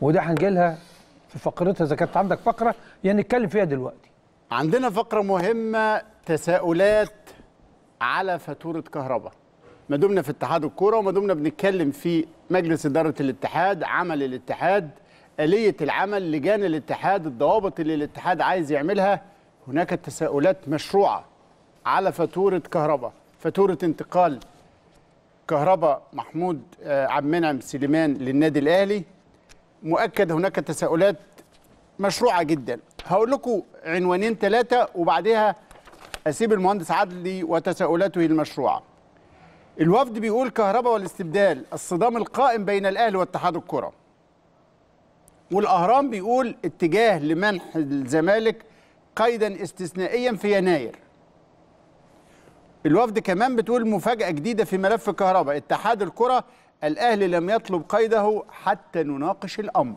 وده هنجي لها في فقرتها اذا كانت عندك فقره يعني نتكلم فيها دلوقتي عندنا فقره مهمه تساؤلات على فاتوره كهرباء ما دمنا في اتحاد الكوره وما دمنا بنتكلم في مجلس اداره الاتحاد عمل الاتحاد آلية العمل لجان الاتحاد الضوابط اللي الاتحاد عايز يعملها هناك تساؤلات مشروعة على فاتورة كهرباء فاتورة انتقال كهرباء محمود آه، عبد المنعم سليمان للنادي الأهلي مؤكد هناك تساؤلات مشروعه جدا هقول لكم عنوانين ثلاثه وبعدها اسيب المهندس عدلي وتساؤلاته المشروعه الوفد بيقول كهرباء والاستبدال الصدام القائم بين الاهلي واتحاد الكره والاهرام بيقول اتجاه لمنح الزمالك قيدا استثنائيا في يناير الوفد كمان بتقول مفاجاه جديده في ملف الكهرباء اتحاد الكره الاهلي لم يطلب قيده حتى نناقش الامر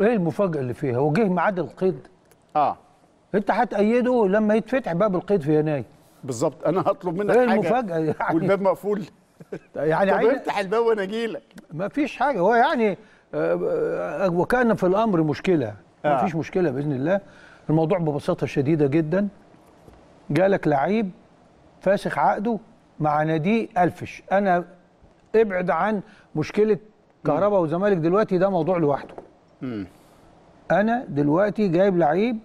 ايه المفاجاه اللي فيها هو جه ميعاد القيد اه انت هتأيده لما يتفتح باب القيد في يناير بالظبط انا هطلب منك ايه المفاجاه حاجة يعني والباب مقفول يعني طب افتح الباب وانا اجي لك مفيش حاجه هو يعني آه، آه، وكان في الامر مشكله آه. مشكله باذن الله الموضوع ببساطه شديده جدا جالك لعيب فاسخ عقده مع نادي الفش انا ابعد عن مشكله كهرباء وزمالك دلوقتي ده موضوع لوحده انا دلوقتي جايب لعيب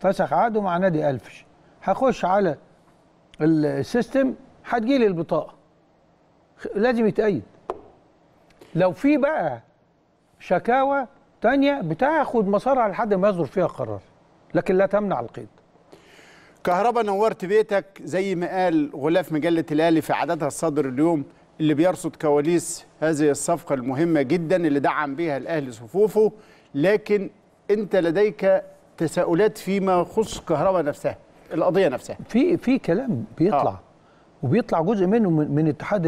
فسخ عقده مع نادي الفش هخش على السيستم هتجيلي البطاقه لازم يتأيد لو في بقى شكاوى تانية بتاخد مسارها لحد ما يصدر فيها قرار لكن لا تمنع القيد كهربا نورت بيتك زي ما قال غلاف مجلة الأهلي في عددها الصدر اليوم اللي بيرصد كواليس هذه الصفقة المهمة جدا اللي دعم بها الأهلي صفوفه لكن أنت لديك تساؤلات فيما يخص كهرباء نفسها القضية نفسها في في كلام بيطلع آه. وبيطلع جزء منه من, من اتحاد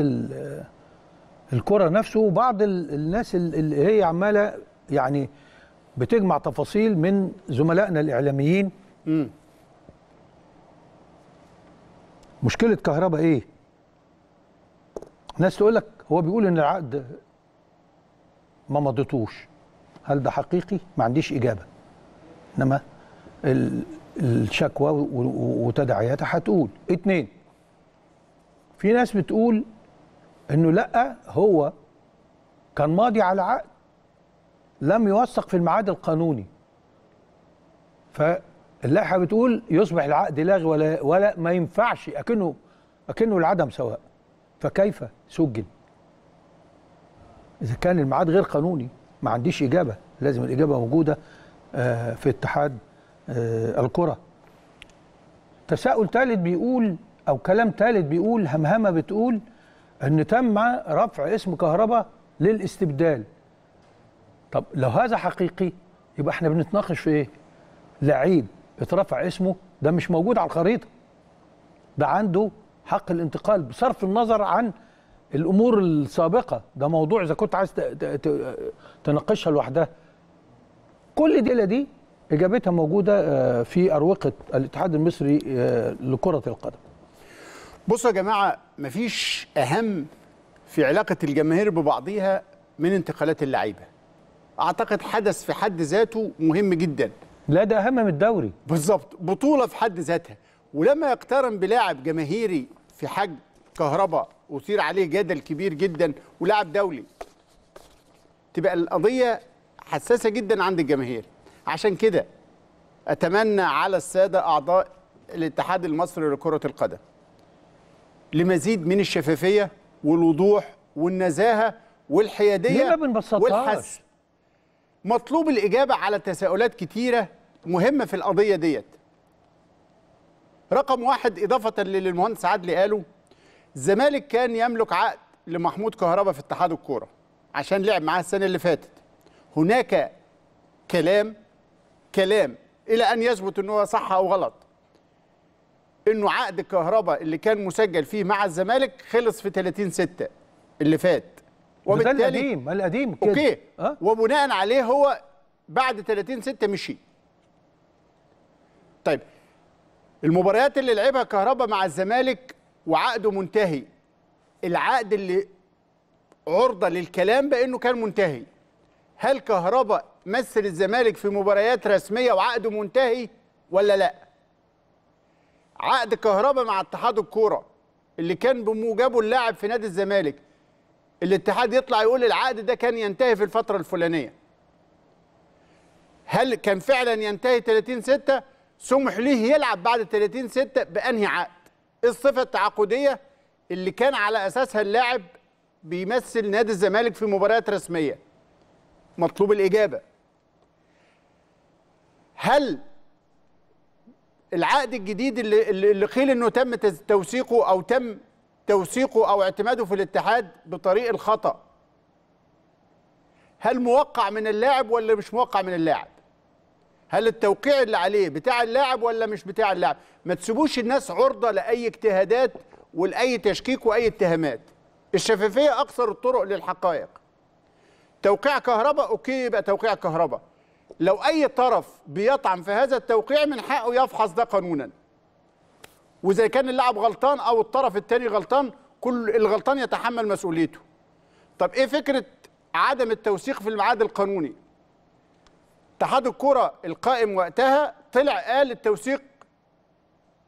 الكرة نفسه وبعض الناس اللي هي عمالة يعني بتجمع تفاصيل من زملائنا الإعلاميين م. مشكلة كهرباء إيه؟ ناس تقول لك هو بيقول ان العقد ما مضيتوش هل ده حقيقي ما عنديش اجابه انما الشكوى وتداعياتها هتقول اتنين في ناس بتقول انه لا هو كان ماضي على عقد لم يوثق في الميعاد القانوني فاللائحه بتقول يصبح العقد لاغي ولا ولا ما ينفعش اكنه اكنه العدم سواء فكيف سجن إذا كان الميعاد غير قانوني ما عنديش إجابة لازم الإجابة موجودة آه، في اتحاد آه، الكره تساؤل ثالث بيقول أو كلام ثالث بيقول همهمة بتقول أن تم رفع اسم كهربا للاستبدال طب لو هذا حقيقي يبقى احنا بنتناقش في ايه لعيب اترفع اسمه ده مش موجود على الخريطه ده عنده حق الانتقال بصرف النظر عن الامور السابقه ده موضوع اذا كنت عايز تناقشها لوحدها كل دي دي اجابتها موجوده آه، في اروقه الاتحاد المصري آه، لكره القدم بصوا يا جماعه مفيش اهم في علاقه الجماهير ببعضيها من انتقالات اللعيبه اعتقد حدث في حد ذاته مهم جدا لا ده اهم من الدوري بالظبط بطوله في حد ذاتها ولما يقترن بلاعب جماهيري في حجم كهرباء وثير عليه جدل كبير جدا ولاعب دولي تبقى القضيه حساسه جدا عند الجماهير عشان كده اتمنى على الساده اعضاء الاتحاد المصري لكره القدم لمزيد من الشفافيه والوضوح والنزاهه والحياديه والحس مطلوب الاجابه على تساؤلات كتيره مهمه في القضيه ديت رقم واحد إضافة للمهندس عدلي قاله الزمالك كان يملك عقد لمحمود كهربا في اتحاد الكورة عشان لعب معاه السنة اللي فاتت هناك كلام كلام إلى أن يثبت أنه هو صح أو غلط أنه عقد كهربا اللي كان مسجل فيه مع الزمالك خلص في 30 6 اللي فات وبالتالي ده القديم القديم كده اوكي أه؟ وبناء عليه هو بعد 30 6 مشي طيب المباريات اللي لعبها كهربا مع الزمالك وعقده منتهي العقد اللي عرضه للكلام بانه كان منتهي هل كهربا مثل الزمالك في مباريات رسميه وعقده منتهي ولا لا عقد كهربا مع اتحاد الكوره اللي كان بموجبه اللاعب في نادي الزمالك الاتحاد يطلع يقول العقد ده كان ينتهي في الفتره الفلانيه هل كان فعلا ينتهي 30 6 سمح ليه يلعب بعد 30 6 بانهي عقد الصفه التعاقديه اللي كان على اساسها اللاعب بيمثل نادي الزمالك في مباريات رسميه مطلوب الاجابه هل العقد الجديد اللي, اللي قيل انه تم توثيقه او تم توثيقه او اعتماده في الاتحاد بطريق الخطا هل موقع من اللاعب ولا مش موقع من اللاعب هل التوقيع اللي عليه بتاع اللاعب ولا مش بتاع اللاعب ما تسيبوش الناس عرضه لاي اجتهادات ولاي تشكيك واي اتهامات الشفافيه اكثر الطرق للحقائق توقيع كهرباء اوكي يبقى توقيع كهرباء لو اي طرف بيطعن في هذا التوقيع من حقه يفحص ده قانونا واذا كان اللاعب غلطان او الطرف الثاني غلطان كل الغلطان يتحمل مسؤوليته طب ايه فكره عدم التوثيق في الميعاد القانوني اتحاد الكرة القائم وقتها طلع قال التوثيق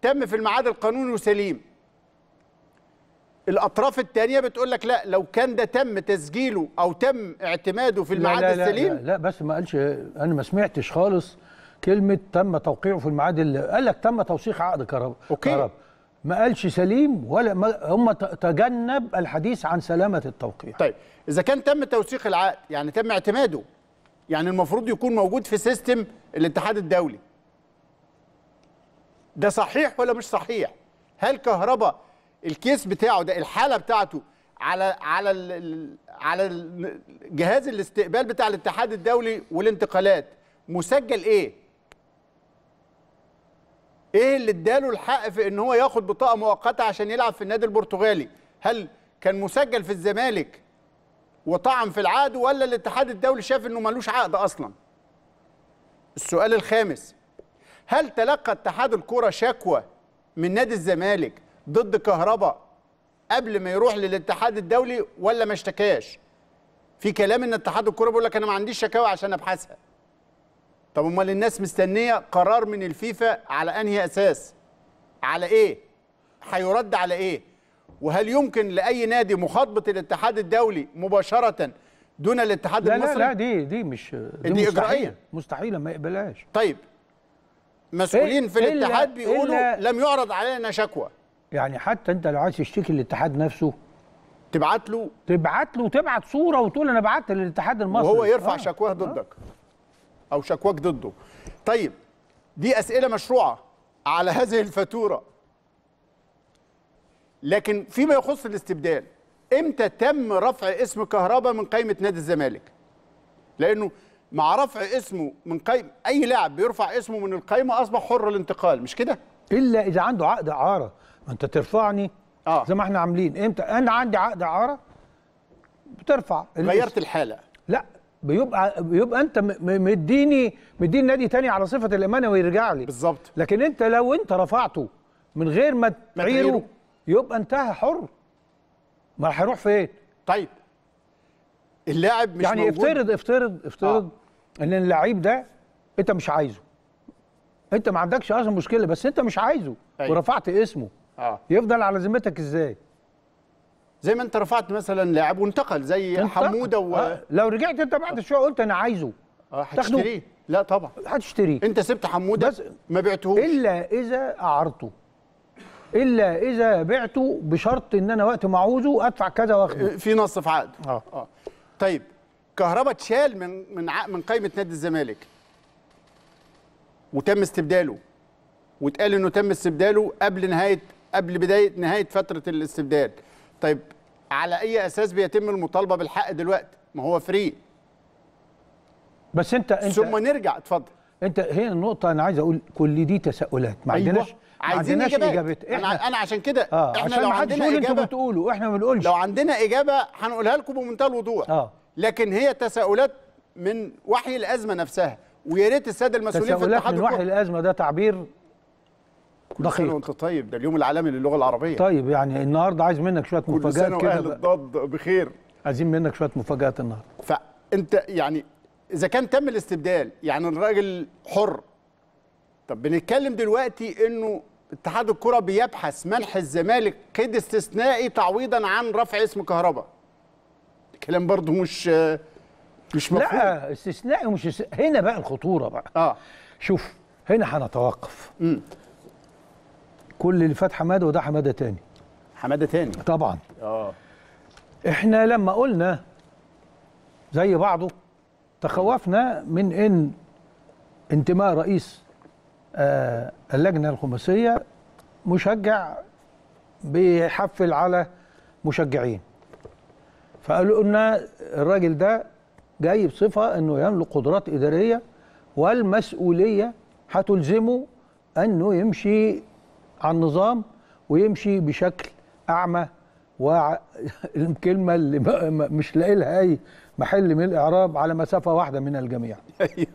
تم في الميعاد القانوني وسليم الأطراف الثانيه بتقول لك لا لو كان ده تم تسجيله أو تم اعتماده في الميعاد السليم لا, لا, لا بس ما قالش أنا ما سمعتش خالص كلمة تم توقيعه في الميعاد قال لك تم توثيق عقد كهرباء أوكي كرب. ما قالش سليم ولا ما هم تجنب الحديث عن سلامة التوقيع طيب إذا كان تم توثيق العقد يعني تم اعتماده يعني المفروض يكون موجود في سيستم الاتحاد الدولي ده صحيح ولا مش صحيح هل كهربا الكيس بتاعه ده الحاله بتاعته على على ال على جهاز الاستقبال بتاع الاتحاد الدولي والانتقالات مسجل ايه ايه اللي اداله الحق في ان هو ياخد بطاقه مؤقته عشان يلعب في النادي البرتغالي هل كان مسجل في الزمالك وطعن في العقد ولا الاتحاد الدولي شاف انه ملوش عقد اصلا السؤال الخامس هل تلقى اتحاد الكره شكوى من نادي الزمالك ضد كهربا قبل ما يروح للاتحاد الدولي ولا ما اشتكاش في كلام ان اتحاد الكره بيقول لك انا ما عنديش شكاوى عشان ابحثها طب امال الناس مستنيه قرار من الفيفا على انهي اساس على ايه هيرد على ايه وهل يمكن لاي نادي مخاطبه الاتحاد الدولي مباشره دون الاتحاد لا المصري لا لا دي دي مش دي, دي اجرائيا مستحيله ما يقبلهاش طيب مسؤولين في الاتحاد بيقولوا لم يعرض علينا شكوى يعني حتى انت لو عايز تشتكي الاتحاد نفسه تبعت له تبعت له تبعت صوره وتقول انا بعت للاتحاد المصري وهو يرفع آه. شكواه آه. ضدك آه. او شكواك ضده طيب دي اسئله مشروعه على هذه الفاتوره لكن فيما يخص الاستبدال امتى تم رفع اسم كهربا من قائمه نادي الزمالك لانه مع رفع اسمه من قائمه اي لاعب بيرفع اسمه من القائمه اصبح حر الانتقال مش كده الا اذا عنده عقد اعاره ما انت ترفعني آه. زي ما احنا عاملين امتى انا عندي عقد اعاره بترفع غيرت الحاله لا بيبقى بيبقى انت مديني مديني نادي تاني على صفه الامانه ويرجع لي بالظبط لكن انت لو انت رفعته من غير ما تعيره يبقى انتهى حر ما هيروح فين طيب اللاعب مش يعني موجود. افترض افترض افترض آه. ان اللعيب ده انت مش عايزه انت ما عندكش اصلا مشكله بس انت مش عايزه أيوة. ورفعت اسمه آه. يفضل على ذمتك ازاي زي ما انت رفعت مثلا لاعب وانتقل زي انتقل. حموده و... آه. لو رجعت انت بعد آه. شويه قلت انا عايزه اه هتشتريه لا طبعا هتشتريه انت سبت حموده بس ما بعتهوش الا اذا اعرته الا اذا بعته بشرط ان انا وقت ما اعوزه ادفع كذا واخده إيه، في نص في عقد اه اه طيب كهربا اتشال من من من قائمه نادي الزمالك وتم استبداله واتقال انه تم استبداله قبل نهايه قبل بدايه نهايه فتره الاستبدال طيب على اي اساس بيتم المطالبه بالحق دلوقتي ما هو فري بس انت انت ثم نرجع اتفضل انت هنا النقطه انا عايز اقول كل دي تساؤلات ما أيوة. عندناش عايزين اجابات انا انا عشان كده آه. احنا عشان لو عندنا اجابه انتوا بتقولوا احنا ما بنقولش لو عندنا اجابه هنقولها لكم بمنتهى الوضوح آه. لكن هي تساؤلات من وحي الازمه نفسها ويا ريت الساده المسؤولين في الاتحاد من وحي الازمه ده تعبير دقيق وانت طيب ده اليوم العالمي للغه العربيه طيب يعني النهارده عايز منك شويه مفاجات كده كل سنه الضاد بخير عايزين منك شويه مفاجات النهارده فانت يعني اذا كان تم الاستبدال يعني الراجل حر طب بنتكلم دلوقتي انه اتحاد الكره بيبحث منح الزمالك قيد استثنائي تعويضا عن رفع اسم كهرباء الكلام برضو مش مش مفهوم لا استثنائي ومش س... هنا بقى الخطوره بقى اه شوف هنا هنتوقف امم كل اللي فات حماده وده حماده تاني حماده تاني طبعا اه احنا لما قلنا زي بعضه تخوفنا من ان انتماء رئيس آه، اللجنه الخماسيه مشجع بيحفل على مشجعين فقالوا لنا الراجل ده جاي بصفه انه يملك قدرات اداريه والمسؤوليه هتلزمه انه يمشي على النظام ويمشي بشكل اعمى والكلمه اللي مش لاقي لها اي محل من الاعراب على مسافه واحده من الجميع أيوه.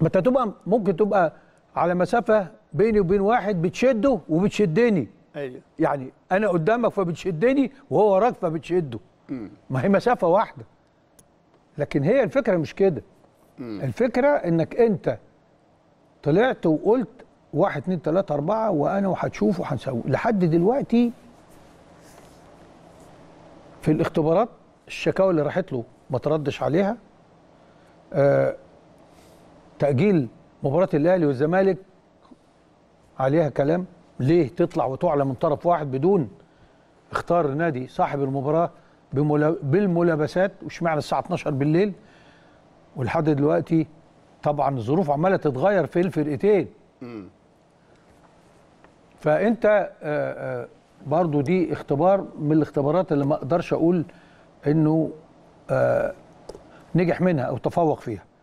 ما انت تبقى ممكن تبقى على مسافه بيني وبين واحد بتشده وبتشدني ايوه يعني انا قدامك فبتشدني وهو وراك فبتشده ما هي مسافه واحده لكن هي الفكره مش كده الفكره انك انت طلعت وقلت واحد اتنين تلاته اربعه وانا وهتشوف وهنسوي لحد دلوقتي في الاختبارات الشكاوى اللي راحت له ما تردش عليها آه تاجيل مباراه الاهلي والزمالك عليها كلام ليه تطلع وتعلى من طرف واحد بدون اختار النادي صاحب المباراه بالملابسات واشمعنى الساعه 12 بالليل ولحد دلوقتي طبعا الظروف عماله تتغير في الفرقتين فانت برضو دي اختبار من الاختبارات اللي ما اقدرش اقول انه نجح منها او تفوق فيها